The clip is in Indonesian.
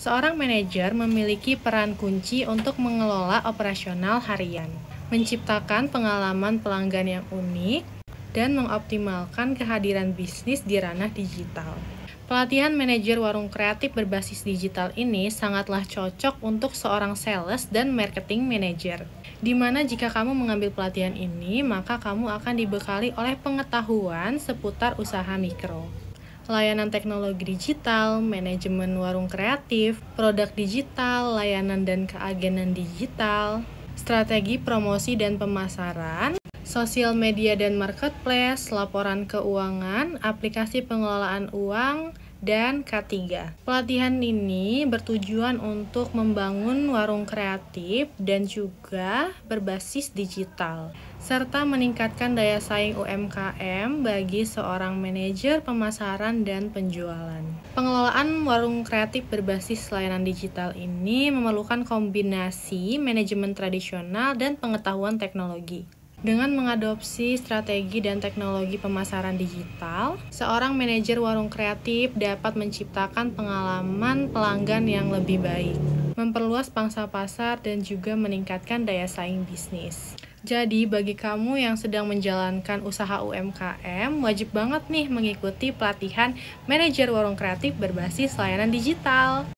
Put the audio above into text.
Seorang manajer memiliki peran kunci untuk mengelola operasional harian, menciptakan pengalaman pelanggan yang unik, dan mengoptimalkan kehadiran bisnis di ranah digital. Pelatihan manajer warung kreatif berbasis digital ini sangatlah cocok untuk seorang sales dan marketing manager. Di mana jika kamu mengambil pelatihan ini, maka kamu akan dibekali oleh pengetahuan seputar usaha mikro layanan teknologi digital, manajemen warung kreatif, produk digital, layanan dan keagenan digital, strategi promosi dan pemasaran, sosial media dan marketplace, laporan keuangan, aplikasi pengelolaan uang, dan K3. Pelatihan ini bertujuan untuk membangun warung kreatif dan juga berbasis digital, serta meningkatkan daya saing UMKM bagi seorang manajer pemasaran dan penjualan. Pengelolaan warung kreatif berbasis layanan digital ini memerlukan kombinasi manajemen tradisional dan pengetahuan teknologi. Dengan mengadopsi strategi dan teknologi pemasaran digital, seorang manajer warung kreatif dapat menciptakan pengalaman pelanggan yang lebih baik, memperluas pangsa pasar, dan juga meningkatkan daya saing bisnis. Jadi, bagi kamu yang sedang menjalankan usaha UMKM, wajib banget nih mengikuti pelatihan manajer warung kreatif berbasis layanan digital.